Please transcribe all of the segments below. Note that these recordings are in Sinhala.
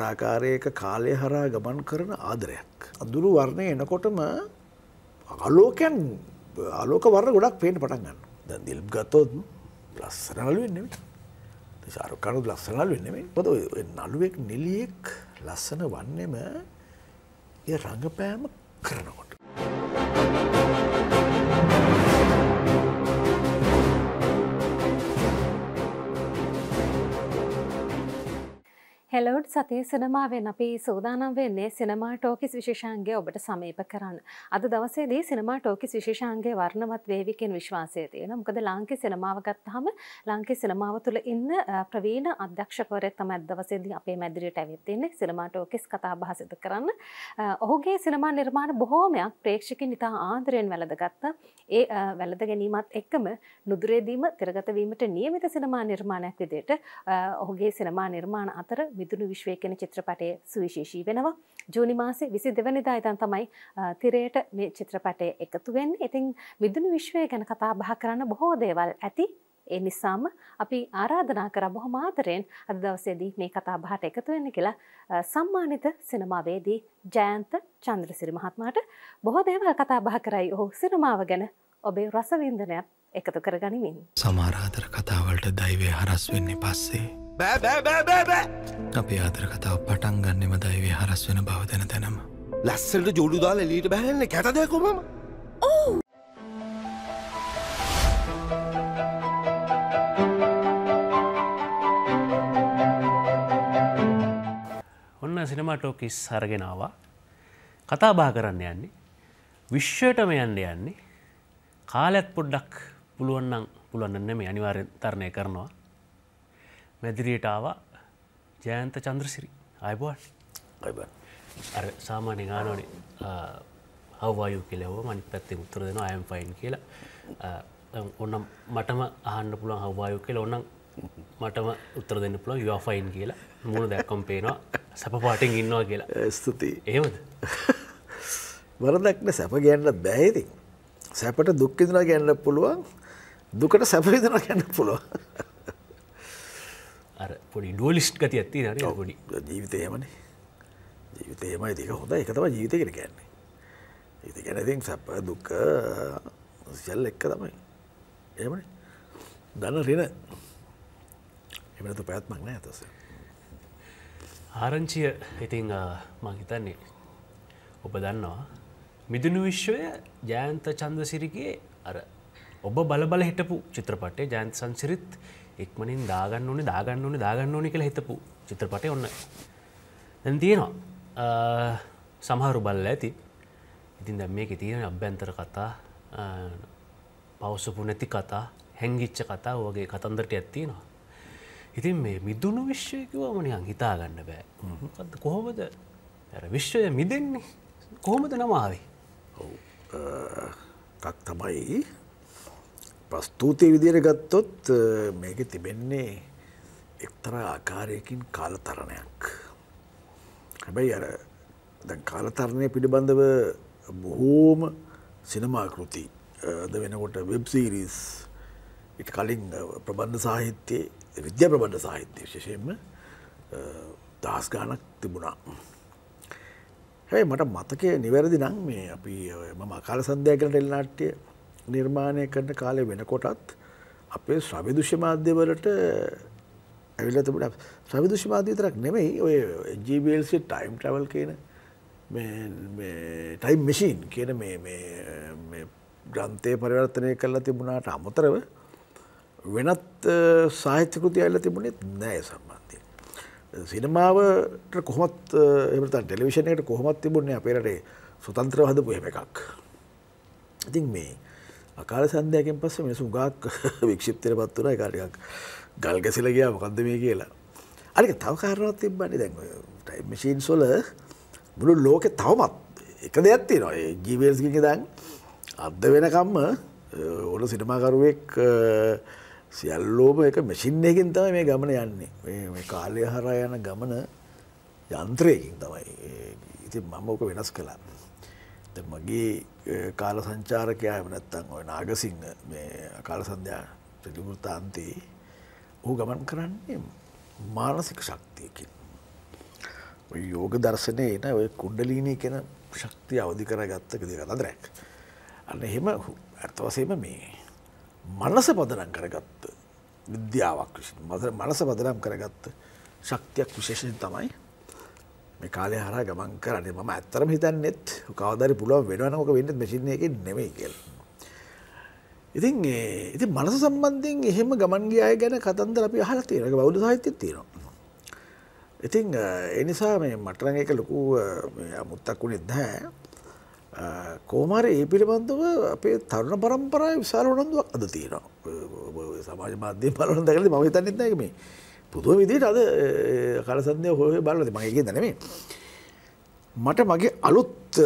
ආකාරයක කාලය හරා ගමන් කරන ආදරයක්. අඳුරු වර්ණය එනකොටම ආලෝකයන් ආලෝක වර්ණ ගොඩක් පේන්න පටන් ගන්නවා. දැන් දිල්ප් ගත්තොත් ලස්සනවලු වෙන්නේ නෙමෙයි. ශාරුක්ඛානුත් ලස්සනවලු වෙන්නේ නෙමෙයි. මොකද ඔය නළුවෙක් නෙලියෙක් ලස්සන වන්නේම ඒ රංගපෑම කරනකොට. හෙලෝඩ් සතිය සිනමාවෙන් අපි සූදානම් වෙන්නේ සිනමා ටෝකිස් විශේෂාන්ගේ ඔබට සමීප කරන්න. අද දවසේදී සිනමා ටෝකිස් විශේෂාන්ගේ වර්ණවත් වේවි කියන විශ්වාසය තියෙනවා. මොකද ලාංකේ සිනමාව ගත්තාම ලාංකේ සිනමාව තුළ ඉන්න ප්‍රවීණ අධ්‍යක්ෂකවරයෙක් තමයි අද දවසේදී අපේ මැදිරියට ඇවිත් ඉන්නේ සිනමා ටෝකිස් කතාබහ සිදු කරන්න. ඔහුගේ සිනමා නිර්මාණ බොහෝමයක් ප්‍රේක්ෂකයන් ඉතා ආදරයෙන් වැළඳගත්තා. ඒ වැළඳ ගැනීමත් එක්කම නුදුරේදීම තිරගත වීමට නියමිත සිනමා නිර්මාණයක් විදිහට ඔහුගේ සිනමා නිර්මාණ අතර මිදුණු විශ්වය කියන චිත්‍රපටය සුවිශේෂී වෙනවා. ජූනි මාසේ 22 වෙනිදා ඉඳන් තමයි තිරයට මේ චිත්‍රපටය එකතු වෙන්නේ. ඉතින් මිදුණු විශ්වය ගැන කතා බහ කරන්න බොහෝ දේවල් ඇති. ඒ නිසාම අපි ආරාධනා කර බොහොම ආදරයෙන් අද දවසේදී මේ කතා බහට එකතු වෙන්න කියලා සම්මානිත සිනමාවේදී ජයන්ත චන්ද්‍රසිරි මහත්මයාට බොහෝ දේවල් කතා බහ කරයි ඔහු සිනමාව ගැන ඔබේ රසවින්දනයත් එකතු කරගනිමින්. සමහර ආදර කතාවලට දෛවය හරස් වෙන්නේ පස්සේ බෑබෑබෑබෑ අපේ අතර කතාව පටන් ගන්නෙම දයිවේ හරස් වෙන බවදන තැනම ලස්සට ජොඩුදාල ලීට බැහන්න කැතදයකොමම ඕ ඔන්න සිනමටෝකිස් සරගෙනවා කතා බා කරන්න යන්නේ විශ්වයටම යන්න යන්නේ කාලයක් පොඩ්ඩක් පුළුවන්නම් පුළුවන්න නෙම අනිවාර්ය තරණය කරනවා මැදිරියට ආවා ජයන්ත චන්ද්‍රසිරි අයබෝන් අර සාමාන්‍ය ගානෝනි හවවායු කෙලව මනි පැත්තේ උත්තර දෙෙන අයම් ෆයින් කියලා ඔන්න මටම අහන්න පුළුවන් හවවායු කියලා ඔන්නම් මටම උත්තර දෙන්න පුළුව යෆයින් කියලා මුණ දැක්කොම් පේනවා සැප පාටෙන් ඉන්නවා කියලා ස්තුතියි ඒමද වරදක්න සැප ගැන්න බැහිති සැපට දුක්කිදනා ගැන්න පුළුවන් දුකට සැපවිදනා ගැන්න පුළුවන් පොඩි ඩුවලිස්් ගති ඇති න පොඩි ජීවිතයමන ජීවිතයම ඒක හොඳ එකතම ජීවිත කර කියන්නේ ඒති ගැනතින් සැප දුක්ක සියල් එක්ක තමයි එමන දන්න රෙන එමතු පැත්මක් නෑ ඇතස ආරංචිය ඉතිං මහිතන්නේ ඔබ දන්නවා මිදුණු විශ්වය ජයන්ත චන්ද සිරිගේ අර ඔබ බලබල හිටපු චිත්‍රපටේ ජයන්ත සංසිරිත් එක්මනින් දාගන්න ඕනේ දාගන්න ඕනේ දාගන්න ඕනේ කියලා හිතපු චිත්‍රපටය ඔන්න. දැන් තියෙනවා සමහරු බල්ල ඇති. ඉතින් දැන් මේකේ තියෙන අභ්‍යන්තර කතා පවසපු නැති කතා හැංගිච්ච කතා වගේ කතන්දරටයක් තියෙනවා. ඉතින් මේ මිදුණු විශ්වය කිව්වම නිකන් හිතා ගන්න බෑ. මොකද්ද කොහොමද අර විශ්වය මිදෙන්නේ? කොහොමද නම ආවේ? ඔව්. එකක් තමයි ප්‍රස්තුතිය විදියට ගත්තොත් මේක තිබෙන්නේ එක්තර ආකාරයකින් කාලතරණයක්. හැබැයි අර දැන් කාලතරණය පිළිබඳව බොහෝම සිනමාකෘති ද වෙනකොට වෙබ් සීරීස් ඉට කලින් ප්‍රබන්ධ සාහිත්‍යයේ විද්‍ය ප්‍රබන්ධ සාහිත්‍යය ශෂයෙන්ම දහස් ගානක් තිබුණා. හැයි මට මතකය නිවැරදි නම් මේ අපි මම අකාල සන්දයකට එල්නාට්‍යය නිර්මාණය කරන කාලය වෙනකොටත් අපේ ශ්‍රවිදුෂ්‍ය මාධ්‍යවලට ඇවිල්ලා තිබුණා. ශ්‍රවිදුෂ්‍ය මාධ්‍ය විතරක් නෙමෙයි ඔය GBLC time travel කියන මේ මේ time machine කියන මේ මේ ග්‍රන්ථය පරිවර්තනය කරලා තිබුණාට අමතරව වෙනත් සාහිත්‍ය කෘති ඇවිල්ලා තිබුණෙත් නෑ සම්බන්ධයෙන්. සිනමාවට කොහොමත් එහෙම නැත්නම් ටෙලිවිෂන් එකට කොහොමත් තිබුණේ අපේ රටේ ස්වතන්ත්‍රව හදපු එහෙම එකක්. ඉතින් මේ අකාල සන්ධයකෙන් පස්ස මිනිසු ගක් වික්ෂිප්තර පත් වන කාටයක් ගල් ගැසිල ගියා මොකක්ද මේ කියලා අනික තව කාරණවත් තිබන්නේ දැන් ටයිමශීන් සොල මුළු ලෝකෙ තවමත් එක දෙයක්ති නො ජීවල්ස්කික දැන් අද වෙනකම්ම ඕන සිනමාකරුවෙක් සියල්ලෝම එක මෙසිින් එකින් තම මේ ගමන යන්නේ කාලය හරා යන ගමන යන්ත්‍රයකින් තමයි ඉති මම ඕක වෙනස් කලා මගේ කාල සංචාරකයාම නැත්තන් ඔය නාගසිංහ මේ කාල සන්ධ්‍යා ප්‍රතිවෘතාන්තයේ ඔහු ගමන් කරන්නේ මානසික ශක්තියකින්. ඔය යෝග දර්ශනය එන ඔය කුණ්ඩලීනී කෙන ශක්තිය අවධි කර ගත්තක දෙ කලදරැක්. අන්න එහෙම ඇත්තවසේම මේ මනස පදනම් කරගත්ත විද්‍යාවක් විසින් මනස පදනම් කරගත්ත ශක්තියක් විශේෂයෙන් තමයි මේ කාලය හර ගමන් කරන්නේ මම ඇත්තරම හිතන්නෙත් කවදරි පුළුවන් වෙනවනමක වෙන්නත් මැසිින්න එක නෙමයි කියල. ඉතින් ඉති මනස සම්බන්ධයෙන් එහෙම ගමන්ගේ අය ගැන කතන්දර අපි අහල තියෙනක බෞද්ධ සාහිත්‍යය තියෙනවා. ඉතිං එනිසා මේ මටරඟ එක ලොකු මුත්තක් වුණෙත් නැහැ. කෝමර ඒ පිළිබඳව අපේ තරුණ පරම්පරාව විශාල උනන්දුවක් අද තියෙනවා. සමාජ මාධ්‍ය පලන දැකල මවිතන්නෙත් නැකමේ පුදුව විදිට අද කලසන්දය හොය බලද මගේ දනමේ. මට මගේ අලුත්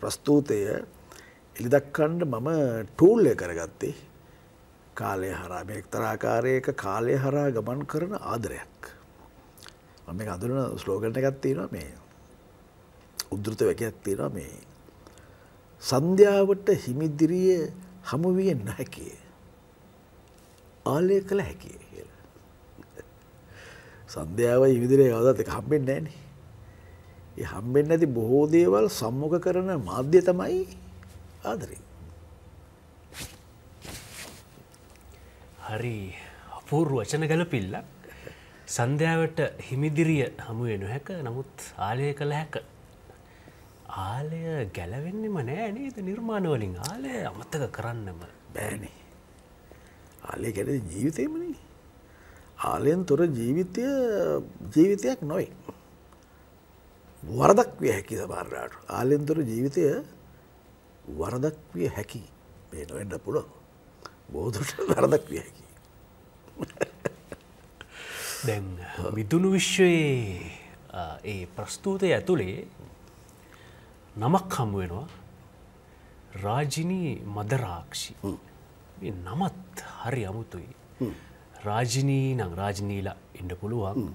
ප්‍රස්තූතය එලිදක්කන්ඩ මම ටූල්ලය කරගත්තේ කාලය හරා මෙක්තරාකාරයක කාලය හරා ගමන් කරන ආදරයක්. මම අඳුරන ස්ලෝගන එකත්තිෙන මේ උද්දෘත වැකයක්තිෙන මේ සන්ධ්‍යාවට හිමිදිරිය හමුවිය නැහැකිය. ආලය කළ හැකිේ. සන්ධ්‍යාව ඉවිදිරේ අවදත් එක හම්බෙන් නෑන ඒ හම්බෙන් ඇති බොහෝ දේවල් සම්මක කරන මාධ්‍ය තමයි ආදරී හරි අපූර් වචන ගැලපිල්ලක් සන්ධ්‍යාවට හිමිදිරිය හමුවේ නොහැක නමුත් ආලය කළ හැක ආලය ගැලවෙන්නෙම නෑ නේද නිර්මාණවලින් ආලය අමත්තක කරන්නම බෑනේ ආලය ගැන ජීවිතයමනේ කාලයෙන් තොර ජීවිතය ජීවිතයක් නොයි. වරදක් විය හැකි සමාරලාට ආලෙන් තොර ජීවිතය වරදක් විය හැකි මේ නොවෙන්න පුළ බෝධට වරදක් විය හැකි. දැන් විදුුණු විශ්වයේ ඒ ප්‍රස්තුතය ඇතුළේ නමක් හමුවෙනවා රාජිනී මදරාක්ෂි නමත් හරි අමුතුයි රාජනී නං රාජනීලා ඉඩ පුළුවන්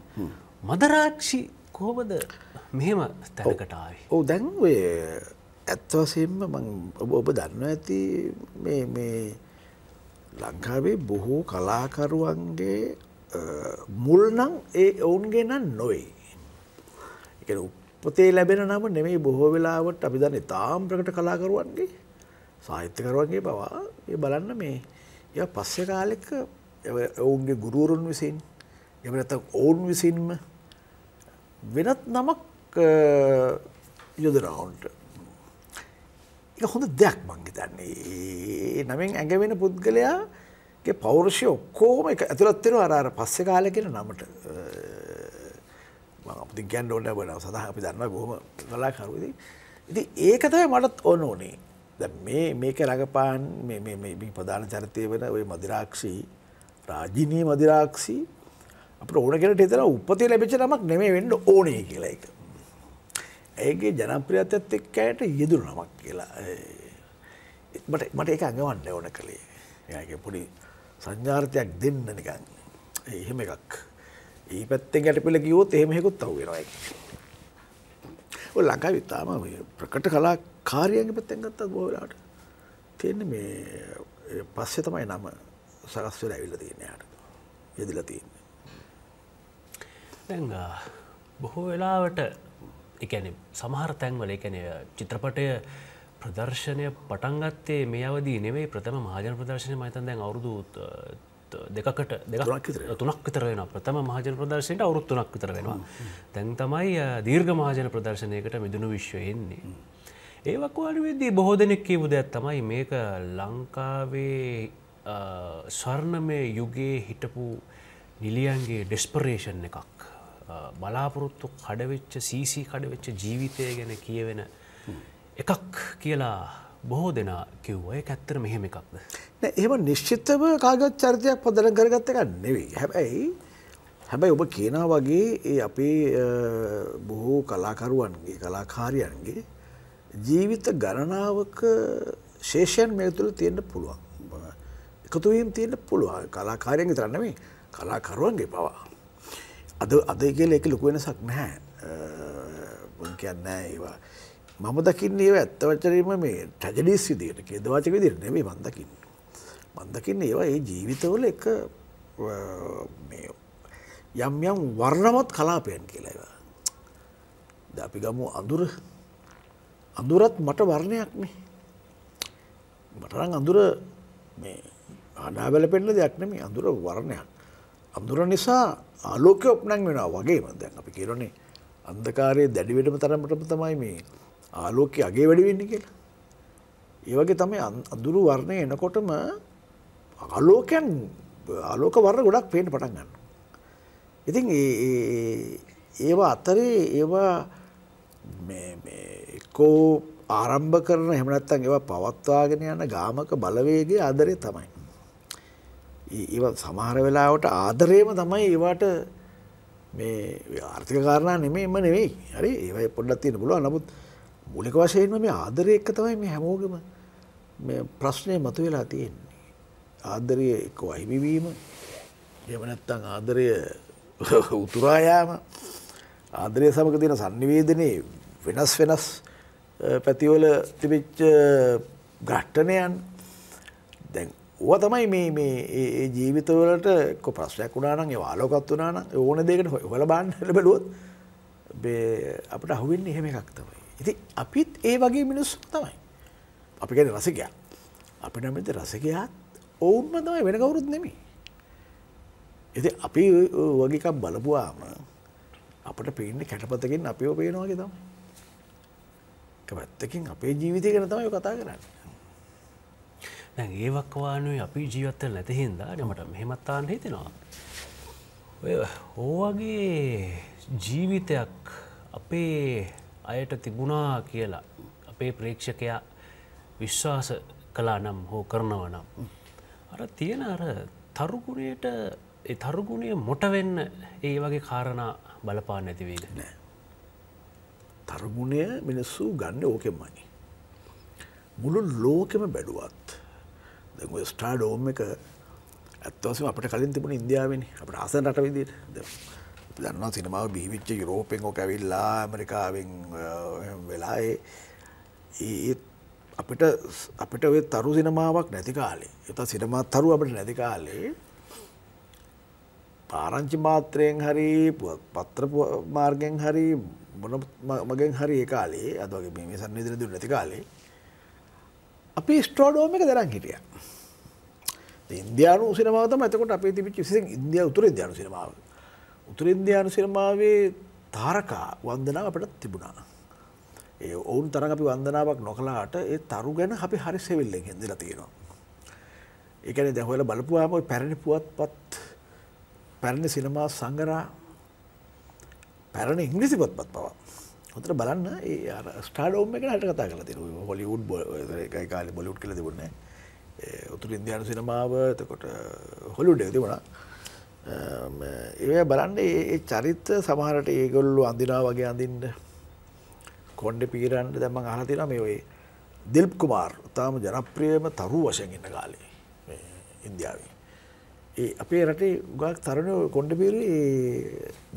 මදරාක්ෂි කොහොමද මෙහෙම තැනකටාවේ ඕ දැන් ඔය ඇත්වසයෙන්ම ඔබ ඔබ දන්න ඇති මේ ලංකාවේ බොහෝ කලාකරුවන්ගේ මුල්නං ඒ ඔවුන්ගේ නම් නොයි. එක උපතේ ලැබෙන නම නෙමෙයි බොහෝ වෙලාවට අපි දන්න තාම් ප්‍රකට කලාකරුවන්ගේ සාහිත්‍යකරුවන්ගේ පවා ඒ බලන්න මේ ය පස්සෙ කාලෙක ඔවුන්ගේ ගුරුවරුන් විසින් එමනත ඔවුන් විසින්ම වෙනත් නමක් යොදනවුන්ට එක හොඳ දෙයක් මංගි තන්නේ ඒ නමෙන් ඇඟවෙන පුද්ගලයා පෞරුෂය ඔක්කෝම එක ඇතුළත්වෙන අරාර පස්සෙ කාලකෙන නමට අපති ගැන් ඕන්න බන සඳහ අපි දන්න බොහම කලාකරුද ඉති ඒකතයි මටත් ඕන ඕනේ මේ මේක රඟපාන් ප්‍රධාන චරිතය වන ඔය මදිරාක්ෂී රාජිනී මදිරාක්ෂි අප ඕන කෙනට එතර උපතේ ලැබිච නමක් නෙමේ වෙන්න ඕනේ කියලා එක. ඇගේ ජනප්‍රියත්තත් එක් ඇයට යෙදුරු නමක් කියලා මට මට එක අඟවන්න ඕන කළේ එයාගේ පොඩි සංඥාර්ථයක් දෙන්න නිකන් එහෙම එකක් ඒ පැත්තෙන් ගැටපිල ගියෝත් එහෙමෙකුත් අහු වෙනවා ඒක. ඔය ලංකාවේ ඉතාලම ප්‍රකට කලා කාරියන්ගේ පැත්තෙන් ගත්තත් බොහෝ වෙලාවට තියෙන්නේ මේ පස්සේ තමයි නම සකස් වෙලා ඇවිල්ලා තියෙන යාට යෙදලා තියෙන්නේ. දැන් බොහෝ වෙලාවට එකන සමහර තැන්වල එකන චිත්‍රපටය ප්‍රදර්ශනය පටන්ගත්තේ මේ අවදී නෙවේ ප්‍රථම මහජන ප්‍රදර්ශනය මතන් දැන් අවුරුදු දෙකට දෙක තුනක් විතරවෙන ප්‍රථම මහජන ප්‍රදර්ශයට අවුත් තුනක් විතර වෙනවා තැන් තමයි දීර්ග මහජන ප්‍රදර්ශනයකට මිදුණු විශ්වයෙන්නේ. ඒවක්වාඩ වෙද්දී බොහෝ දෙනෙක් කියීපු දෙයක් තමයි මේක ලංකාවේ ස්වර්ණමය යුගයේ හිටපු නිලියන්ගේ ඩෙස්පරේෂන් එකක් බලාපොරොත්තු කඩවෙච්ච සීසි කඩවෙච්ච ජීවිතය ගැන කියවෙන එකක් කියලා බොහෝ දෙනා කිව්වය ඇත්තර මෙහෙම එකක්ද. එහම නිශ්චිත්තව කාගත් චරිතයක් පදන කරගත්ත එකක් නෙවෙයි. හැබැයි හැබැයි ඔබ කියනා වගේ ඒ අපේ බොහෝ කලාකරුවන්ගේ කලාකාරයන්ගේ ජීවිත ගණනාවක ශේෂයන් මේ තුළ තියෙන්ට පුළුවන්. එකතුවීම් තියෙන පුළුවන් කලාකාරයෙන් විතරන්නමේ කලාකරුවන්ගේ පවා. අද අද කියල එක ලොකු වෙනසක් නැහැ කියන්න ඒවා. මම දකින්නේ ඒ ඇත්ත වචරීම මේ ටැජලිස් විදියට කෙදවාචක විදිර නෙවේ මන්දකින්න. මන්දකින්න ඒවා ඒ ජීවිතවල එක යම් යම් වර්ණවත් කලාපයන් කියලාවා. ද අපි ගමු අඳුර අඳුරත් මට වර්ණයක් නේ. මටරං අඳුර අනාබැල පෙන්න දෙයක් නෙමේ අඳුර වර්ණයක්. අඳුර නිසා ආලෝකය ඔප්නං වෙනවා වගේම දැන් අපි කියරනේ අන්දකාරයේ දැඩිවිටම තරමටම තමයි මේ ආලෝකය අගේ වැඩි වෙන්නේ කියලා. ඒ වගේ තමයි අඳුරු වර්ණය එනකොටම ආලෝකයන් ආලෝක වර්ණ ගොඩක් පේන්න පටන් ගන්නවා. ඉතින් ඒවා අතරේ ඒවා එක්කෝ ආරම්භ කරන එහෙම නැත්නම් ඒවා පවත්වාගෙන යන ගාමක බලවේගයේ ආදරය තමයි. ඒව සමහර වෙලාවට ආදරයම තමයි ඒවාට මේ ආර්ථික කාරණා නෙමේ එම නෙවෙයි හරි ඒවයි පොඩ්ඩක් තියෙන පුළුව නමුත් මුලික වශයෙන්ම මේ ආදරය එක්ක තමයි මේ හැමෝගම ප්‍රශ්නය මතු වෙලා තියෙන්නේ ආදරය එක්ක අහිමිවීම එමනැත්තං ආදරය උතුරායාම ආදරය සමග තියෙන සන්නිවේදනයේ වෙනස් වෙනස් පැතිවල තිබිච්ච ගට්ටනයන් දැන් ඕ තමයි මේ ජීවිතවලට කො ප්‍රශ්යක් වුණානන් වාලෝකත් වනාන ඕන දෙකට හොල බාන්න ලබලුවොත් අපට අහුවෙන් එහෙම එකක් තමයි. ඉති අපිත් ඒ වගේ මිනිස්සු තමයි. අපි ගැන රසකයා. අපි නමිත රසකයාත් ඔවුන්ම තමයි වෙන කවුරුත් නෙමි. ඇති අපි වගේකක් බලපුවාම අපට පේන්න කැටපතකින් අපිෝ පේනවාගේ තම. පැත්තකින් අපේ ජීවිතය ගැන තමයි කතා කරන්න. දැන් ඒවක්වානුව අපි ජීවත්තව නැතිහින්දා නමට මෙහෙමත්තාන්න හිතෙනවා. ඔය ඕවගේ ජීවිතයක් අපේ අයට තිබුණා කියලා අපේ ප්‍රේක්ෂකයා විශ්වාස කලා නම් හෝ කරනව නම්. අර තියෙන අර තරුගුණයට තරුගුණය මොටවෙන්න ඒ වගේ කාරණා බලපා නැතිවේද නෑ. තරුගුණය මිනිස්සු ගන්න ඕකෙමයි. මුළු ලෝකෙම බැඩුවත් ස්ටා ඩෝම් එක ඇත්තවසම අපට කලින් තිබුණ ඉන්දියාවෙන අපට ආසන් රට විදියට දන්න සිනමාව බිහිවිච්ච යුරෝපෙන් ෝ ඇවිල්ලා ඇමරිකාවෙන් වෙලා ඒත් අපිට අපිට ඔය තරු සිනමාවක් නැති කාලේ එත සිනමා තරු අපට නැති කාලේ පාරංචි මාත්‍රයෙන් හරි පත්‍ර මාර්ගෙන් හරි මොන මගෙන් හරි ඒ කාලේ අදගේ මේ සන්නිදිර දුර නැති කාලේ අපි ස්ට්‍රෝඩෝම එක දරන් හිටිය ඉන්දයානු සිනමාවතම ඇතකොට අපේ තිබි විසි ඉන්දිය උතුර ඉදයානු සිනමාව. උතුර ඉන්දයානු සිනමාවේ තාරකා වන්දනාව අපට තිබුණා. ඒ ඔවුන් තරන් අපි වන්දනාවක් නොකලාට ඒ තරු ගැන අපි හරි සෙවිල්ලෙන් හෙදල තියෙනවා. ඒකන දැහොල බලපුවාම පැරණි පුවත් පත් පැරණි සිනමා සංගරා පැරණ ඉංග්‍රිසි පොත් පත් පවා. හොතර බලන්න ඒ ස්ටාඩෝම් එක හට කතා කල තිරු හොලිවුඩ් කාල බොලිුට් කල තිබුණන්නේ උතුර ඉන්දයානු සිනමාව එතකොට හොලුඩ තිබුණා ඒ බලන්න ඒ චරිත සමහරට ඒගොල්ලු අඳිනා වගේ අඳින්ට කොන්්ඩ පීරන්ට දැම අහතින මේ ඔයි දිල්ප් කුමාර් තාම ජනප්‍රියම තරු වශයෙන් ඉන්න කාලේ ඉන්දියාවේ. ඒ අපේ රටේ ගක් තරණය කොන්ඩ පිර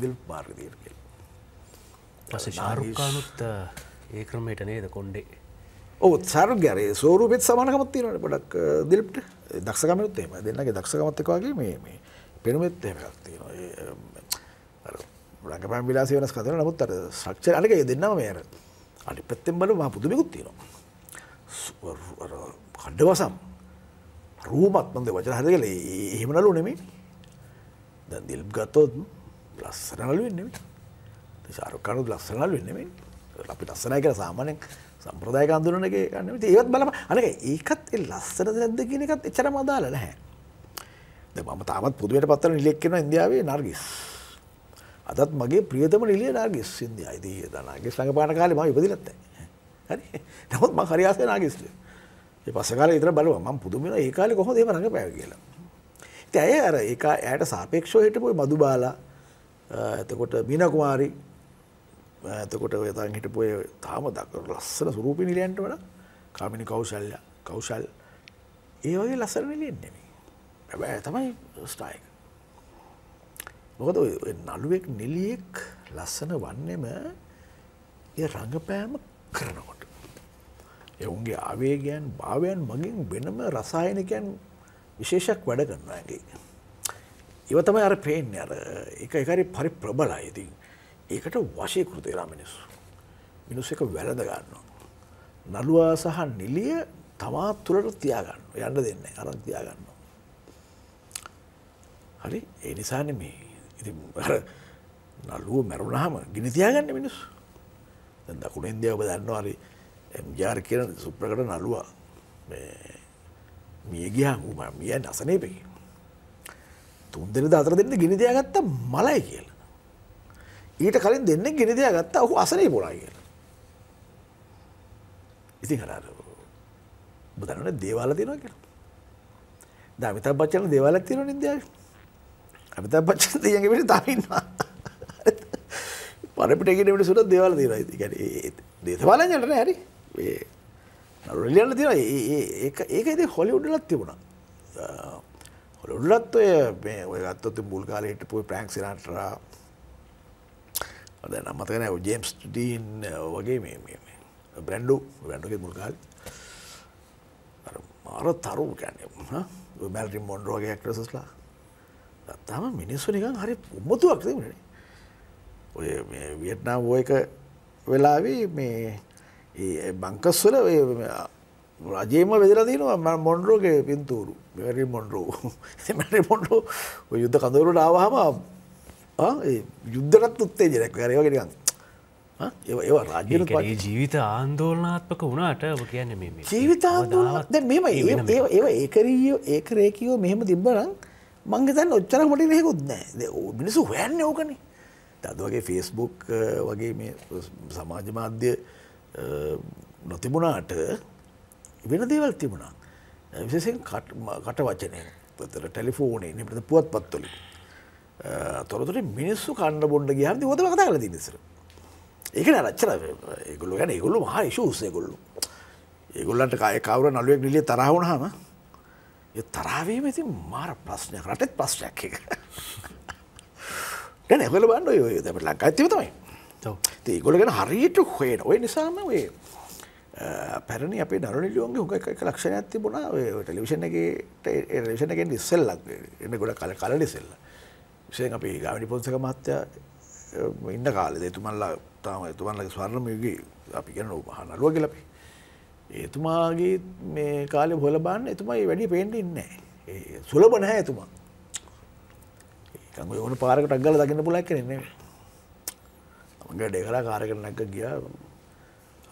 දිල්ප් මාර්ග දීර්ග. ශාරුකානුත් ඒ ක්‍රමයට නේද කොන්්ඩේ ඔත් සර්ගරය සෝරුපෙත් සමානකමත් තියෙනට පොඩක් දිල්ට දක්ෂකමනුත් එම දෙන්නගේ දක්ෂකමත්තකවාගේ මේ පෙනුමෙත් එමක් තියෙනවා රඟපෑම් විලාසය වෙනස් කතන නමුත් අර සක්ෂ අනක දෙන්නම මේර අඩි පැත්තෙන් බල මා පුදුමිකුත් තියෙනවා කණ්ඩවසම් රූමත්මන්ද වචන හද කළ එහෙමනලු නෙමේ දැන් දිල්ප් ගත්තොත් ලස්සනලු වෙන්නෙමේ ශාරුකානුත් ලස්සනලු වෙන්නෙමේ අපි ලස්සනයි කියලා සාමාන්‍යයෙන් සම්ප්‍රදායක අඳුරන එක ගන්න ඒවත් බලම අනක ඒකත් ඒ ලස්සනද නැද්ද කියන එකත් එච්චරම අදාළ නැහැ. දැන් මම තාමත් පුදුමයට පත් වෙන නිලියක් කරනවා ඉන්දියාවේ නර්ගිස්. අදත් මගේ ප්‍රියතම නිලිය නර්ගිස් ඉන්දියාවේ දී දනාගේ සංගපාන කාලේ මම ඉපදිලත් නැහැ. හරි. නමුත් මම හරි ආසයි නර්ගිස්ට. ඒ පස්සේ කාලේ විතර බලුවා මම පුදුම වෙනවා ඒ කාලේ කොහොමද එහෙම රඟපෑවේ කියලා. ඉතින් ඇය අර ඒක ඇයට සාපේක්ෂව හිටපු මදුබාලා එතකොට මීනා කුමාරී ඇතකොට තන් හිටපුය තාම දකර ලස්සන සුරූපි නිලියන්ට වන කාමිනි කෞශල්ය කෞශල් ඒ වගේ ලස්සන නිලියෙන් නෙම හැබැ තමයි ස්ටායික මොකද නළුවෙක් නිලියෙක් ලස්සන වන්නෙම ඒ රඟපෑම කරනකොට එවුන්ගේ ආවේගයන් භාවයන් මගින් වෙනම රසායනකයන් විශේෂක් වැඩ කරනගේ. ඉවතම අර පේෙන් අර එක එකරි පරි ප්‍රබලායිතින් ඒකට වශයකෘත වෙලා මිනිස්සු. මිනිස් එක වැරද ගන්නවා. නළුවා සහ නිලිය තමා තුළට තියාගන්න යන්න දෙන්න අරන් තියාගන්න. හරි ඒ නිසාන මේ ඉති නලුව මැරුණහම ගිනි තියාගන්න මිනිස් දකුණ ඉන්දිය ඔබ දන්න හරි ජාර කියන සුප්‍රකට නලුවා මිය ගියා හම මිය නසනේපකි තුන්දෙන අතර දෙන්න ගිනි තියාගත්ත මලයි කියලා ඊට කලින් දෙන්න ගෙනදයා ගත්ත ඔහු අසනේ පොරයි කියලා. ඉතින් හර බුදරන දේවාල තියෙනවා කියලා. දමිත පච්චන දේවාල තියෙන ඉදයා අපිත පච්චන තියගේ පිට තයින්නවා. පරපිටගෙනට සුට දේවල් තිෙන ඉතිකන දේශපාලජට හැරි නරුලියන්න තින ඒක ඇති හොලි උඩලත් තිබුණා. හොලුඩලත් ඔය ඔය ගත්තොති මුල්කාලයට පුයි ප්‍රංක්සිරන්ටරා අද නම්මතකන ජේම්ස් ටීන් වගේ බ්‍රැන්ඩු බැන්ඩුගේ මුල්කාල මාර තරු කැනය මැල්ටි මොන්ඩෝගේ ඇක්ටසස්ලා තම මිනිස්සු නිකන් හරි උමතුවක් තිබුණේ ඔය වියට්නාම් ෝයක වෙලාවී මේ බංකස්වල රජේම වෙදලා දනවා ම මොන්ඩරෝගේ පින්තූරු වැරි මොන්ඩරෝ මැ මොන්ඩෝ යුද්ධ කඳුරුට ආවාහම යුද්ධරත් උත්තේජනක් රයෝගෙනගන්න ඒ රාජ ජීවිත ආන්දෝලනාත්මක වුණාට කියන්න ජීවිත ආදෝලත් මෙම ඒ ඒකරීෝ ඒකරේකෝ මෙහෙම තිබ්බරම් මංගතන් ඔච්චර මට නෙකුත්නෑ මිනිසු හොයන්න ඕකනේ තදවගේ ෆිස්බුක් වගේ මේ සමාජ මාධ්‍ය නොතිබුණාට වෙන දේවල් තිබුණා විශසෙන් කට වචනය පතර ටෙලිෆෝනේ නිට පුවත් පත්තුලින් තොරතුර මිනිස්සු කණ්ඩ බොඩ්ඩ ගහද ොද කතා කල නිසර ඒක රච්චර ඒගොල්ලු ගැන ගොල්ලු හා ශූසයගොල්ලු ඒගොල්ලන්ට කාය කවර නලුවෙක් නිලිය තරහුණහම තරාවීම ඉති මාර ප්‍රශ්නය රටත් ප්‍රශ්නයක් එක ගැන එහල බන්න යය දැම ලංකා ඇතිව තමයි ඒගොල ගැන හරියට හොේන ඔය නිසාම වේ පැරණ අපේ නරනිලියෝන්ගේ හොක එක ලක්ෂණ ඇති බුණා ටලිවිෂණගේ ටේෂණගෙන් ඉස්සල්ලක් එන්න ගොඩ කල කල නිසෙල්ලා විශයෙන් අපි ගාවිනි පොත්සක මහත්තය ඉන්න කාලෙද එතුමල්ලා තාම එතුමල්ලගේ ස්වර්ණමයගේ අපි ගැන උපහනලුව කියලපි. එතුමාගේ මේ කාලෙ හොල බාන්න එතුමයි වැඩි පේන්ට ඉන්න සුලබ නැහැ එතුමා ඕන පාරකට අක්ගල දකින්න පුලක් කරන්නේ මගේ ඩෙකලා කාරකරනැක්ක ගිය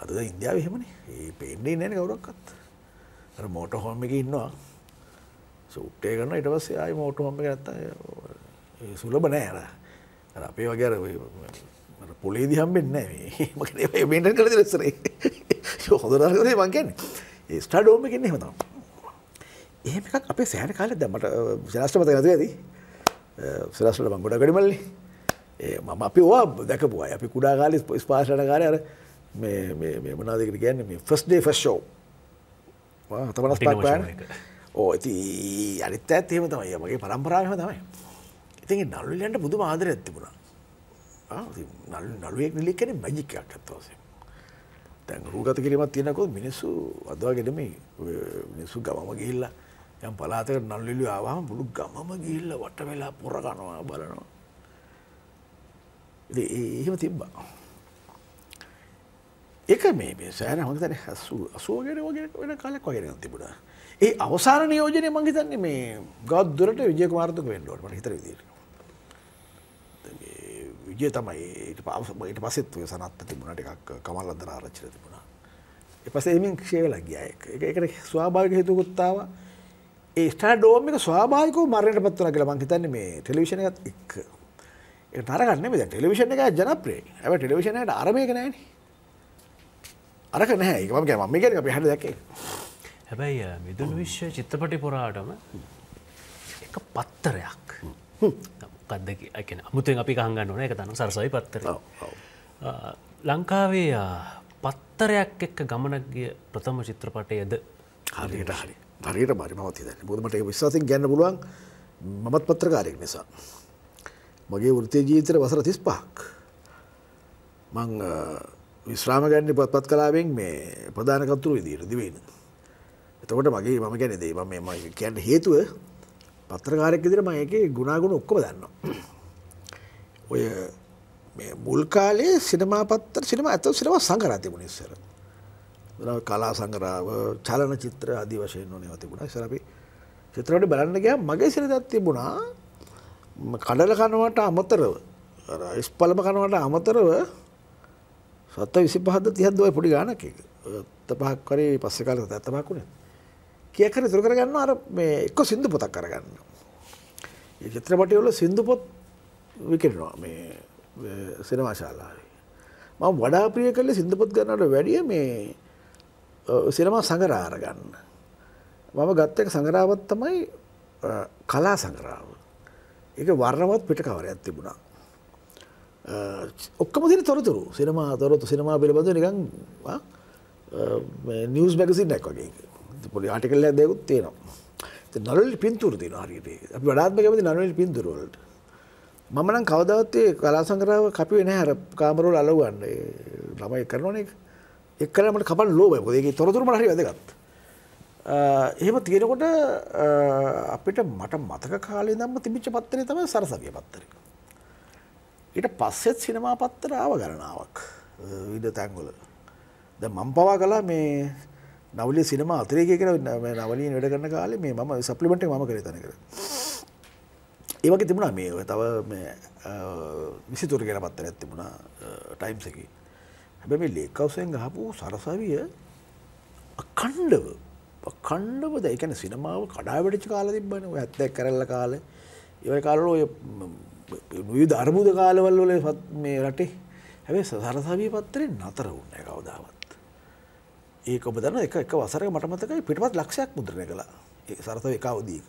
අදද ඉන්දයා විහෙමන ඒ පෙන්ඩේ නෑන කවරක්කත් මෝට හොම එක ඉන්නවා සුට්ටේ කරන්න ඉටවස් අයි මෝට හොම ඇත්ත සුලබ නෑර අපේ වගේර පොලේ දිහම්බෙන්න මේට කළ ලෙස්සරේ හොඳරේ මංකන්නේ ඒ ස්ටාඩෝම කෙන්නේ හතම් එහෙම එකක් අපේ සෑන කාල දැමට ජනස්ටමත නැති ඇති සෙලස්ට මංගොඩ ගඩිමල්ලි මම අපි ඕවා දැකපුවා අපි කුඩා කාල ස්පාශන කාරය අර මේ මනාදකට ගැන්න මේ ෆස්ඩේ ෆස්ෂෝ තමනස් පාන ඕ ඇති අරිත්ත ඇත් එහෙම තමයි මගේ පරම්පරාවම තමයි ඉතින් නළුලන්ට බුදු ආදර ඇත්තිබුණා නළුවෙක් නිලෙක් කෙන මැජිකයක් ඇත්තවසේ තැන් රූගත කිරීමත් තියෙනකොත් මිනිස්සු අදවාගෙනම මිනිස්සු ගමම ගිල්ලා යම් පලාතක නල්ලිලි ආවාම මුළු ගමම ගිල්ල වට වෙලා පොර ගනවා බලනවා එහෙම තිබ්බා එක මේ සෑන හොතන හැස්සු අසුවගෙන වගේ වෙන කාලක් වගෙන තිබුණා ඒ අවසාන නියෝජනය මංහිතන්නේ මේ ගෞද්දුරට විජය මාර්ථක වෙන්ඩුවට හිතර විදිට විජය තමයි ඊට පාසමට පසෙත් ඔය සනත්ත තිබුණට එකක් කමල් අදර ආරච්චිල තිබුණා එපස එමින් ක්ෂේවෙලා ගියා එක එකට ස්වාභාවික හේතුකුත්තාව ඒ ස්ටාඩෝම් එක ස්වාභාවිකව මරණයට පත් වුණා කියලා මං හිතන්නේ මේ ටෙලිවිෂන් එකත් එක්ක ඒක නරක නෙමෙයි දැන් ටෙලිවිෂන් එක ජනප්‍රියයි හැබැයි ටෙලිවිෂන් එකට අර මේක නැහැනේ අරක නැහැ ඒක මම කියන්නේ මම කියන්නේ අපි හැද දැක්කේ හැබැයි විදුලි විශ්ව චිත්‍රපටි පුරාටම එක පත්තරයක් මොකක්දකන අමුතුෙන් අපි කහගන්න ඕන එක තන සරසයි පත්තර ලංකාවේ පත්තරයක් එක්ක ගමනක්ගේ ප්‍රථම චිත්‍රපටයද හරියට හරි හරියට බරි මවති දන්න බොදමට විශවාසින් ගැන්න පුලුවන් මමත් පත්‍රකාරයෙක් නිසා. මගේ වෘතිය ජීවිතර වසර තිස් පහක්. මං විශ්‍රාම ගැන්නේ පත්පත් කලාවෙන් මේ ප්‍රධානකතුරු විදිීර දිවෙන. එතකොට මගේ මම ගැනෙදේ ම කියන්න හේතුව පත්‍රකාරයක් ඉදිරියට මම ඒකේ ගුණාගුණ ඔක්කොම දන්නවා. ඔය මේ මුල් කාලේ සිනමා පත්තර සිනමා ඇත්තට සිනමා සංගරා තිබුණේ ඉස්සර. කලා සංගරාව, චලන චිත්‍ර ආදී වශයෙන් ඕනේ තිබුණා. ඉස්සර අපි චිත්‍රවල බලන්න ගියාම මගේ සිනදක් තිබුණා. කඩල කනවට අමතරව අර ඉස්පලම කනවට අමතරව සත්ත 25ද 30ද ඔය පොඩි ගානක් එක. 75ක් කරේ පස්සේ කාලේ 75ක් උනේ. කීයක් හරි ඉතුරු කරගන්න අර මේ එක්ක සින්දු පොතක් අරගන්න. ඒ චිත්‍රපටය වල සින්දු පොත් විකිනවා මේ සිනමා ශාලාවේ. මම වඩා ප්‍රිය කළේ සින්දු පොත් ගන්නට වැඩිය මේ සිනමා සංගරා අරගන්න. මම ගත්ත එක සංගරාවත් තමයි කලා සංගරාව. ඒක වර්ණවත් පිටකවරයක් තිබුණා. ඔක්කොම තියෙන තොරතුරු සිනමා තොරතුරු සිනමා පිළිබඳව නිකන් නිවුස් මැගසින් එකක් වගේ. පොඩි ආටිකල් එකක් දැකුත් තියෙනවා. ඉතින් නළුවලි පින්තූර තියෙනවා හරියට ඒක. අපි වඩාත්ම කැමති නළුවලි පින්තූර වලට. මම නම් කවදාවත් ඒ කලා සංග්‍රහව කපුවේ නැහැ අර කාමර වල අලවන්න. ඒ ළමයි කරනවනේ ඒක. ඒක කරලා මට කපන්න ලෝභයි. මොකද ඒකේ තොරතුරු මට හරි වැදගත්. එහෙම තියෙනකොට අපිට මට මතක කාලේ ඉඳන්ම තිබිච්ච පත්තරේ තමයි සරසවිය පත්තරේ. ඊට පස්සෙත් සිනමා පත්තර ආව ගණනාවක් විවිධ තැන්වල. දැන් මම පවා කළා මේ නවලේ සිනමා අතරේකය කර නවලින් වැඩ කරන කාලේ මේ මම සප්ලිමට ම කර තනකර. ඒවගේ තිබුණා මේ ඔය තව විසිතුර කෙන පත්තර ඇත්තිබුණා ටයිම්සකි. හැබැ මේ ලේකවසයෙන් ගහපු සරසවිය කණ්ඩව කණ්ඩව දැකන සිනමාව කඩාවැටිච කාල තිබන ඇත්තැක් කරල්ල කාල ඉවයි කාලල ඔය නුයි ධර්මුද කාලවල්ලල මේ රටේ හැබේ සරසවිය පත්තරේ නතර වුන්න කවදාවත්. ඒක ඔබදන එක එක වසර මටමතකයි පිටවත් ලක්ෂයක් මුද්‍රණය කළ ඒ සරත එකවදීක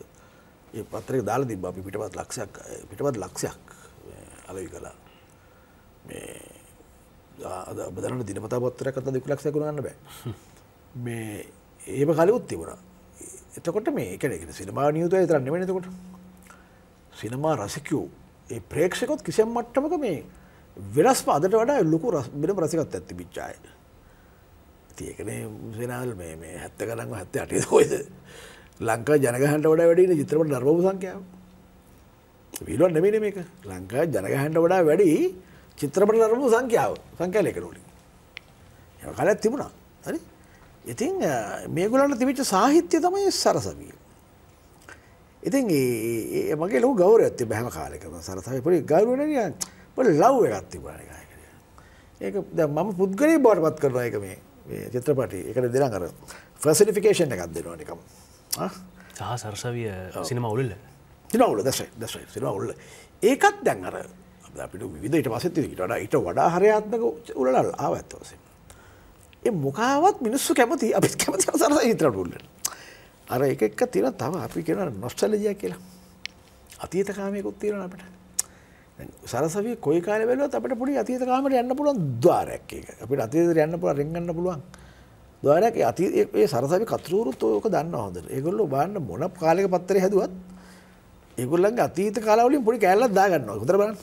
ඒ පත්‍රය දාල තිබ අපි පිටවත් ලක්ෂයක් පිටවත් ලක්ෂයක් අලවි කලා මේ බදන දිනපතා පොත්තර කත දෙක ලක්ෂය කරන්න බෑ මේ ඒම කලයුත් තිබුණා එතකොට මේ එකෙන සිනමා නියුතු තරන්න වෙනතකොට සිනමා රසිකයූ ඒ ප්‍රේක්ෂකොත් කිසිම් මට්ටමක මේ වෙනස් පාදට වඩා ලොකු රස් බෙන ප්‍රසිකත් ඇත්ති බිච්චායි තියකන සේනල් මේ මේ හැත්ත කරන්න හැත්ත අටේ කොයිද ලංකා ජනගහන්ට වඩ වැඩින චිත්‍රපට නර්බ සංඛ්‍යාව විලුවන් නෙමෙන මේක ලංකා ජනගහන්ට වඩා වැඩි චිත්‍රපට නර්බ සංඛ්‍යාව සංඛ්‍යා ලේකනෝලි එ කලත් තිබුණා හරි ඉතින් මේගුලන්ට තිවිච්ච සාහිත්‍ය තමයි සරසවිය ඉතින් ඒ මගේ ලො ගෞර ඇති බැහම කාලෙකම සරසයි පොඩි ගෞරුවනග පොඩ ලව් එකත් තිබුණනකායකර ඒක ද මම පුද්ගලී බවට පත් කරන එක මේ චිත්‍රපට එකට දෙන කර ෆර්සිලිෆිකේෂන් එකක් දෙනවා නිකම් සහ සරසවිය සිනම ඔුල්ල සිනවුල දැසයි දැසයි සිනවුල්ල ඒකත් දැන් අර අපිට විදට පසතිකට ඊට වඩා හරයාත්මක උලල් ආව ඇත්තවසේ ඒ මොකාවත් මිනිස්සු කැමති අපි කැමති සරස හිතරට උල්ල අර එක එක තිර තව අපි කියෙන නොස්ටලජය කියලා අතීතකාමයකුත් තීරණ අපට සරසවිය කොයි කාලේ බැලුවත් අපිට පොඩි අතීත කාමරයට යන්න පුළුවන් ద్వාරයක් ඒක. අපිට අතීතයට යන්න පුළුවන් රෙංගන්න පුළුවන්. ద్వාරයක් ඒ අතීත ඒ සරසවිය කතරුරුත් ඕක දන්නවා හොඳට. ඒගොල්ලෝ බලන්න මොන කාලයක පත්තරේ හැදුවත් ඒගොල්ලන්ගේ අතීත කාලවලින් පොඩි කැලලක් දාගන්නවා. හොඳට බලන්න.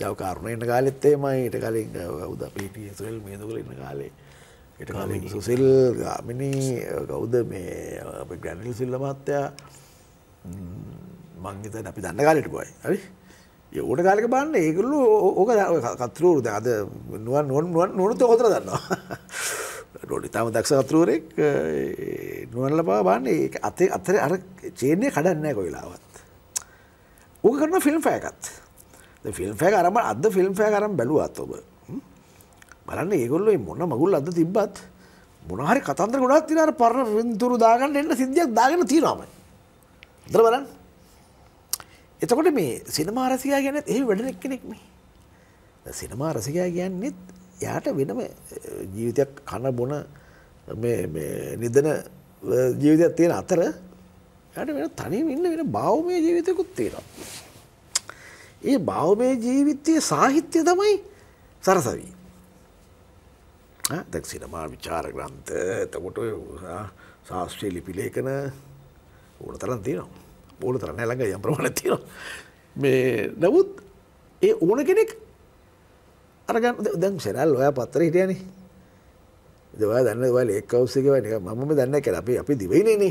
දව කරුණ එන කාලෙත් එහෙමයි. ඊට කලින් උද පීටී සුරෙල් මේදුකල ඉන්න කාලේ. ඊට කලින් සුසිල් ගාමිනී කවුද මේ අපේ ග්‍රැන්ඩිල් සිල්ලා මහත්තයා මං හිතන්නේ අපි දන්න කාලෙට ගොයි. හරි. ඕට කාලක බන්න ඒකල්ල ඕක කතරුවරුද අද නුවන් නොන් නුවන් නොනත හොතර දන්නවා ඩොඩිතාම දක්ෂ කතරුවරෙක් නුවන්ල පා බන්න ඒ අතේ අතර අර චේනය කඩන්නෑ කොයිලාවත් ඕක කරන ෆිල්ම් පෑකත් ෆිල්ම් පෑ කරම අද ෆිල්ම් පෑ කරම් බැලුවත් ඔබ බලන්න ඒගොල්ල මොන්න මගුල් අද තිබ්බත් මොනහරි කතන්දර ගොඩක් තිනර පරණ රින්තුරු දාගන්න එන්න සිද්ධියක් දාගෙන තිීරාමයි දර බලන්න එතකොට මේ සිනමා රසිකයා ගැනත් ඒ වැඩෙනෙක් කෙනෙක්ම සිනමා රසිකයා කියන්නෙත් යාට වෙනම ජීවිතයක් කණ බොන නිදන ජීවිතයක් තියෙන අතර යට වෙන තනින් ඉන්න වෙන බෞමය ජීවිතයකුත් තියෙනවා. ඒ බෞමය ජීවිතය සාහිත්‍යය තමයි සරසවී. දැක් සිනමා විචාර ග්‍රන්ථ එතකොට ශාස්ත්‍රී ලිපිලේකන ඕන තරන් තියෙනවා. ඕන තරන්න ඇළඟ යම් ප්‍රමාණ තියෙන මේ නමුත් ඒ ඕන කෙනෙක් අරගන්න දැන් සෙරල් ඔයා පත්තර හිටියන දවා දන්න වල එක්කවස්සක වනි මම දන්න කර අපි අපි දිවයිනනේ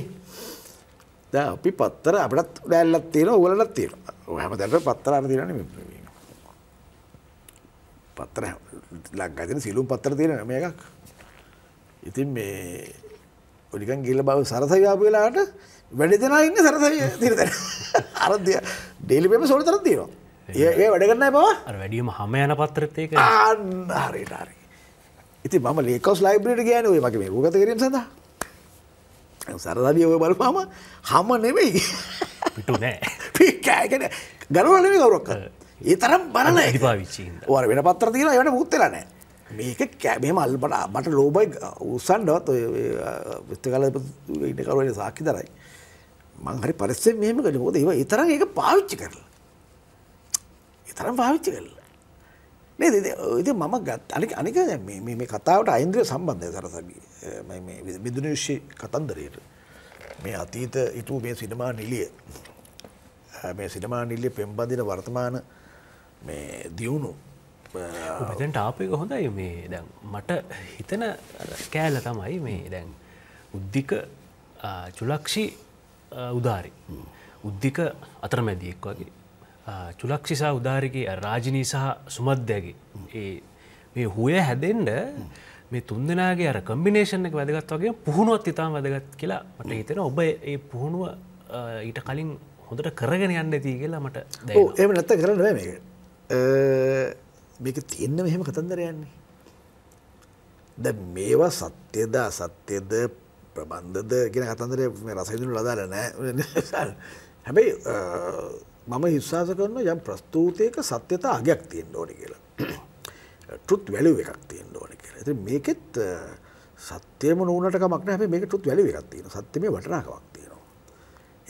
ද අපි පත්තර අපටත් ඩැල්ලත් තියෙන ඕලත් තියෙන හම දැට පත්තර අර තිරන පත්තර ලක්ගතින සිලුම් පත්තර තියෙන නම එකක් ඉතින් මේ ඔඩිකන් ගිල්ල බව සරසයාපවෙලාට වැඩි දෙෙන ඉන්න සරසය තිරතන අරදය ඩෙලිපෙම සොල තරත්තිීනවා ඒ වැඩගන්න බව වැඩියීම හම යන පත්තරත්තයක ආහරිටාරි ඉති ම ලේකවස් ලයිබ්‍රට ගෑන ේ මගේ ගත කිරීම සඳ සරදාිය ඔය බලපාම හම නෙවෙයි පිටු නෑ පිකෑගෙන ගරුවලේ ගෞරක්ක ඒ තරම් බලන ඇතිපාවිච්චී වර වෙන පත්තර තිලා යට පුත්තලනෑ මේක කෑබේම අල්බට බට ලෝබයි උසන්ඩවත් විස්ත කල ඉඩකරුවට සාක්කි දරයි මං හරි පරිස්සෙන් මෙහෙම කළේ මොකද ඒව ඒ තරම් ඒක පාවිච්චි කරලා ඒ තරම් පාවිච්චි කරලා නේද ඉතින් මම ගත් අනික අනික මේ මේ මේ කතාවට අයින්ද්‍රිය සම්බන්ධය සරසවි මේ මේ බිදුනේෂි කතන්දරයට මේ අතීත ඊටු මේ සිනමා නිලිය මේ සිනමා නිලිය පෙම්බදින වර්තමාන මේ දියුණු මෙතෙන්ට ආපේක හොඳයි මේ දැන් මට හිතන කෑල තමයි මේ දැන් උද්දික චුලක්ෂි උදාරි. උද්ධික අතරමැදියෙක් වගේ. චුලක්ෂිසා උදාරිගේ රාජනී සහ සුමද්‍යයගේ. ඒ මේ හුය හැදෙන්ඩ මේ තුන්දෙනගේ අර කම්බිනේෂන් එක වැදගත් වගේ පුහුණුවත් ඉතාම වැදගත් කියලා මට හිතෙන ඔබ ඒ පුහුණුව ඊට කලින් හොඳට කරගෙන යන්න ඇති කියලා මට එම නැත්ත කරන්න මේක මේක තියෙන්න මෙහෙම කතන්දර යන්නේ ද මේවා සත්‍යද සත්‍යද ප්‍රබන්ධද කියෙන කතන්දර රසහිදුරු ලදාර නෑ හැබැයි මම හිස්සාස කරන යම් ප්‍රස්තූතියක සත්‍යතා අගයක් තියෙන් ඕනි කියලා. ටෘත් වැලි එකක් තියෙන් ඕන කියලා ඇති මේකෙත් සත්‍යයම නූනට මක්න හැ මේක ටෘත් වැලි එකක් තියෙන සත්‍යමේ වටනාකවක් තියෙනවා.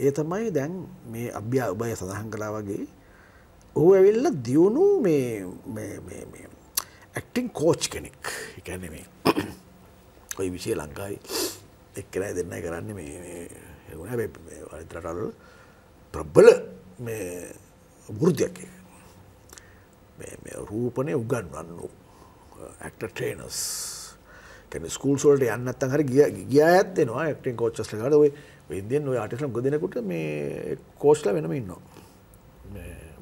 ඒ තමයි දැන් මේ අභ්‍යා උබය සඳහන් කලා වගේ ඔහු ඇවිල්ල දියුණු ඇක්ටිං කෝච් කෙනෙක් එකැන මේ ඔයි විශය ලංකායි එක්කනයි දෙන්න කරන්න හෙුණ අනිතරටල් ප්‍රබ්බල වෘද්ධයක් රූපනය උගන්වන්නු ඇක්ට ට්‍රේනස් කැන ස්කූල් සොල්ට යන්නත්තන් හර ගිය ගිය ඇත්තෙනවා ඇක්ටෙන් කෝච්චස් ලකට ඔය වෙදෙන් ඔය අටිසම් ගොදනකුට මේ කෝස්්ල වෙනම ඉන්නවා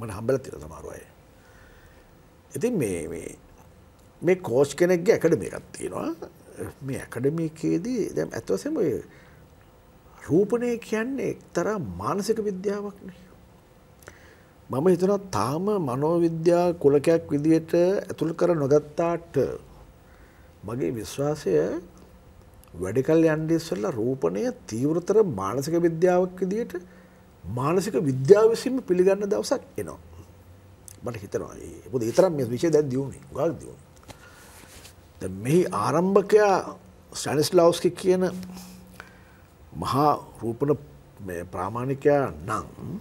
මට හම්බල තිර සමාරුවය ඉතින් මේ මේ කෝෂ් කෙනෙක්ගේ ඇකට මේකත් තියෙනවා මේ ඇකඩමිකයේදී දැම් ඇත්වසම රූපණය කියන්නේ එක්තරා මානසික විද්‍යාවක්නේ. මම හිතනවා තාම මනෝවිද්‍යා කුලකයක් විදියට ඇතුළ කර නොගත්තාට මගේ විශ්වාසය වැඩිකල් යන්ඩිස්සල්ල රූපණය තීවෘතර මානසික විද්‍යාවක් විදියට මානසික විද්‍යාව විසින්ම පිළිගන්න දවසක් එනවා. මට හිතනවා ඒ පුද ඉතරම් මේ විෂය දැ දියුණේ ගල් දියුණ. මෙහි ආරම්භකයා සැනිස්ලාවස්ක කියන මහා රූපන ප්‍රාමාණිකයා නං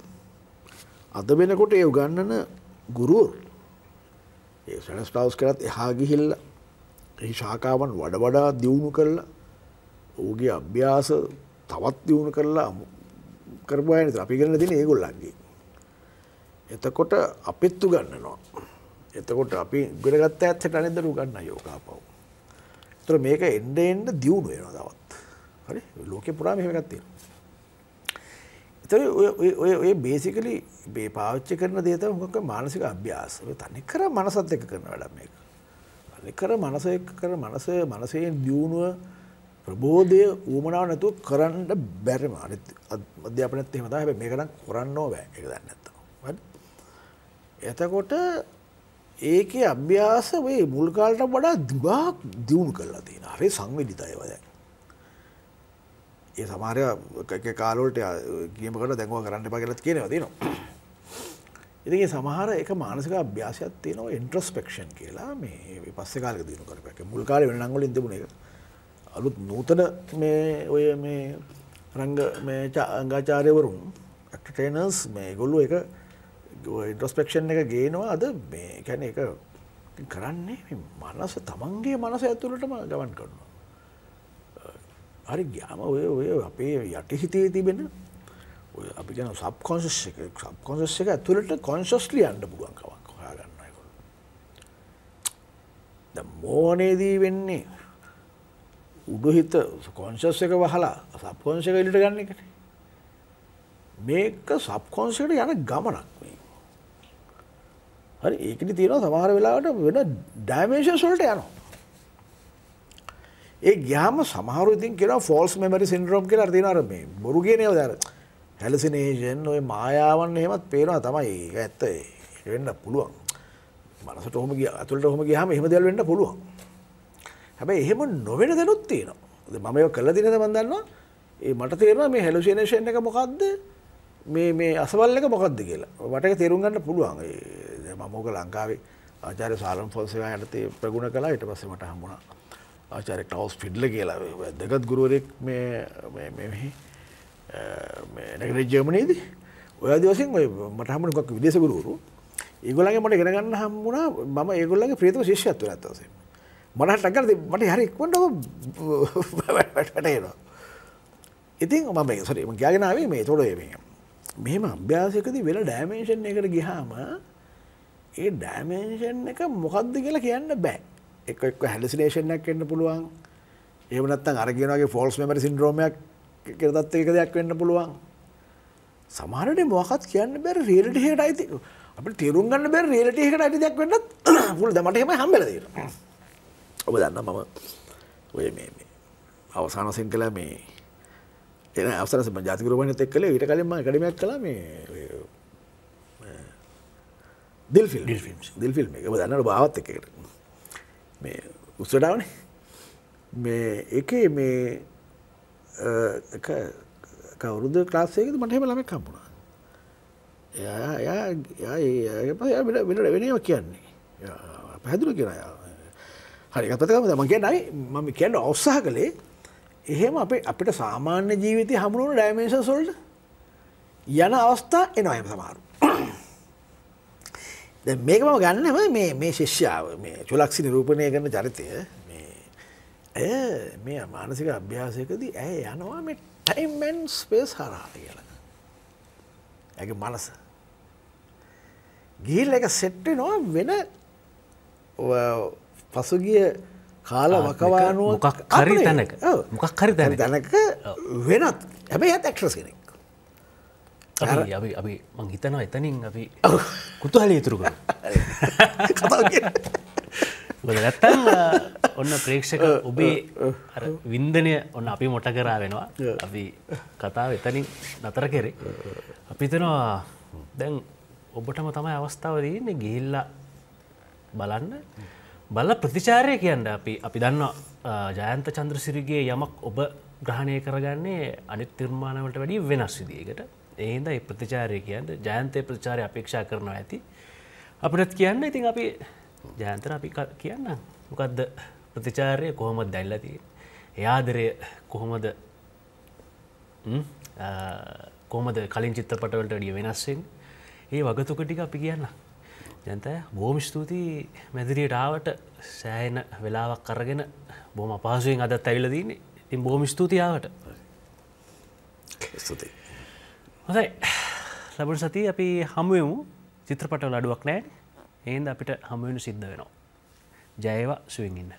අද වෙනකොට ඒ උගන්නන ගුරුවර් ඒ සැනස්ටවස් කරත් එහා ගිහිල්ල එහි ශාකාවන් වඩ වඩා දියුණු කරලා ඌගේ අභ්‍යාස තවත් දියුණු කරලා කරපුයන අපි කරන තින ඒගොල්ලන්ගේ එතකොට අපිත්තු ගන්නනවා එතකොට අපි ගුණගත්ත ඇත්තට අනිද්ද රුගන්න යෝගාපව. ඒතර මේක එන්න එන්න දියුණු වෙනවා තවත්. හරි? ලෝකෙ පුරාම එහෙම එකක් තියෙනවා. ඒතර ඔය ඔය ඔය බේසිකලි මේ පාවිච්චි කරන දේ තමයි මොකක්ද මානසික අභ්‍යාස. ඔය තනි කර මනසත් එක්ක කරන වැඩක් මේක. තනි කර මනස එක්ක කරන මනස මනසේ දියුණුව ප්‍රබෝධය ඌමනාව නැතුව කරන්න බැරිම. අනිත් අධ්‍යාපනයේත් එහෙම තමයි. හැබැයි මේක නම් කරන්න ඕනේ. ඒක දන්නේ නැත්තම්. හරි? එතකොට ඒකේ අභ්‍යාස වේ මුල්කාලට වඩා දිගාක් දියුණු කරලා තියෙන හරි සංවිධිතයවද ඒ සමාරය කාලෝට ගියමකට දැන්ව කරන්න පගලත් කියනව තියෙනවා ඉතිගේ සමහර එක මානසික අභ්‍යාසයක් තියෙනව ඉන්ට්‍රස්පෙක්ෂන් කියලා මේ පස්ස කාල දියුණු කරපැක මුල්කාල වෙනංගොල ඉදමුණ එක අලුත් නූතන මේ ඔය මේ රංග මේ අංගාචාරයවරුන් ඇක්ටටේනර්ස් මේ ගොල්ලු එක ඉන්ඩ්‍රස්පෙක්ෂන් එක ගේනවා අද මේ කැන එක කරන්නේ මනස තමන්ගේ මනස ඇතුළටම ගවන් කරනවා. හරි ග්‍යාම ඔය ඔය අපේ යටිහිතේ තිබෙන ඔය අපි ගැන සබ්කොන්සස් එක සබ්කොන්සස් එක ඇතුළට කොන්සස්ලි අන්ඩ පුුවන් කවක් හොයා ගන්නකො. ද මෝනේදී වෙන්නේ උඩුහිත කොන්සස් එක වහලා සබ්කොන්ස එක ඉලිට ගන්න එකට. මේක සබ්කොන්සට යන ගමනක්. හරි ඒකට තියෙනවා සමහර වෙලාවට වෙන ඩයිමේෂන්ස් වලට යනවා. ඒ ගියාම සමහර ඉතින් කියනවා ෆෝල්ස් මෙමරි සින්ඩ්‍රෝම් කියලා තියෙනවා අර මේ බොරු කියන ඒවා දැන් හැලුසිනේෂන් ওই මායාවන් එහෙමත් පේනවා තමයි ඒක ඇත්ත ඒක වෙන්න පුළුවන්. මනසට ඔහොම ගියා අතුලට ඔහොම ගියාම එහෙම දේවල් වෙන්න පුළුවන්. හැබැයි එහෙම නොවෙන දැනුත් තියෙනවා. මම ඒක කළා දිනද මම දන්නවා. ඒ මට තේරෙනවා මේ හැලුසිනේෂන් එක මොකද්ද? මේ මේ අසවල් එක මොකද්ද කියලා. මට ඒක තේරුම් ගන්න පුළුවන්. මමෝක ලංකාවේ ආචාර සාරම් පොන්සවා යටතේ ප්‍රගුණ කලා ට පස මට හමුණ ආචාර ටවස් ෆිඩ්ල කියලා දෙගත් ගුරුවරෙක් මෙහි නැගට ජර්මනයේද ඔය දවසින් ඔය මටහමන ගක් විදේශ ගුරුවරු ඒගොලගේ මට ගෙනගන්න හම්මුණා මම ඒගොල්ලගේ ප්‍රේතු ශිෂ්‍යත්ව ඇත්තවසේ මට ටකර මට හරික්වට වැටේනවා ඉතින් මම සරම ගාගෙනාවේ මේ තොඩ මේ මෙම අභ්‍යාසකති වෙල ඩෑමේෂන් එකට ගිහාම ඒ ඩෑමේෂන් එක මොකක්ද කියලා කියන්න බෑ එක එක් හැලසිනේෂණයක් එන්න පුළුවන් ඒමනත්තන් අරගෙනගේ ෆෝල්ස් මෙමරි සින්ද්‍රෝමයක් කරදත් එක දෙයක් වෙන්න පුළුවන් සමහරට මොකත් කියන්න බැර රේලට හට අයිති අප තේරුම් ගන්න බැ රේලට හකට අයිති දෙයක් වෙන්නත් පුල දමට හෙම හම්බලදීර ඔබ දන්න මම ඔය මේ අවසානසින් කළ මේ එන අවසරස ජාතිකරුවනත එක් කළ ඉට කලින්ම කඩමයක් කලා මේ දිල් ෆිල් ිල්ම් දිල් ෆිල්ම් එක දන්නට භාවත් එකකට මේ උස්සටාවන මේ එක මේ කවුරුද ක්‍රාස්සයකද මටහෙම ලම කම්පුුණා එයාඒ වෙන රැවෙනව කියන්නේ පැහැදුරු කියෙනය හරි කතකම දම කියනයි මම කියන්න ඔස්සාහ කළේ එහෙම අපේ අපිට සාමාන්‍ය ජීවිතය හමුණුවන ඩයිමේශන් සොල්ට යන අවස්ථා එනවා එම සමාරු දැ මේකම ගන්නම මේ ශිෂ්‍යාව මේ චුලක්ෂි නිරූපණය කරන චරිතය ඇය මේ මානසික අභ්‍යාසයකදී ඇය යනවා මේ ටයිම්මන් ස්පේස් හරා කියල ඇගේ මනස ගිල් එක සෙට්ටි නොව වෙන පසුගිය කාල වකවානුව හරි තැනක මොකක් හරි තැන තැනක වෙනත් හැබැයි ඇත් එක්ට්‍රස් කෙනෙක් අපි අපි මං හිතනවා එතනින් අපි කුතුහල ඉතුරු කර නැත්තම් ඔන්න ප්‍රේක්ෂක ඔබේ වින්දනය ඔන්න අපි මොට කරා වෙනවා අපි කතාව එතනින් නතර කෙරේ අපිතනවා දැන් ඔබටම තමයි අවස්ථාවදන්නේ ගිහිල්ලා බලන්න බල ප්‍රතිචාරය කියන්න අපි අපි දන්න ජයන්ත චන්ද්‍රසිරිගේ යමක් ඔබ ග්‍රහණය කරගන්නේ අනිත් නිර්මාණවලට වැඩි වෙනස් විදිකට ඒහින්දයි ප්‍රතිචාරය කියන්න ජයන්තය ප්‍රචාරය අපේක්ෂා කරනවා ඇති. අපටත් කියන්න ඉතින් අපි ජයන්තර අපි කියන්න මොකක්ද ප්‍රතිචාරය කොහොමත් දැල්ලතිය. එයාදරය කොහොමද කොමද කලින් චිත්‍රපටවලට ඩිය වෙනස්සෙන් ඒ වගතුකටික අපි කියන්න. ජනතය බෝම ස්තුතියි මැදිරියට ආවට සෑහෙන වෙලාවක් කරගෙන බොම අපහසුවෙන් අදත් ඇවිල දන්නේ ඉතින් බෝම ස්තුතියාවට ස්තුතියි. හොඳයි ලබන සති අපි හමුවමු චිත්‍රපටවල අඩුවක් නෑ ඒන්ද අපිට හමුවෙන සිද්ධ වෙනවා. ජයවා සුවෙන්ඉන්න.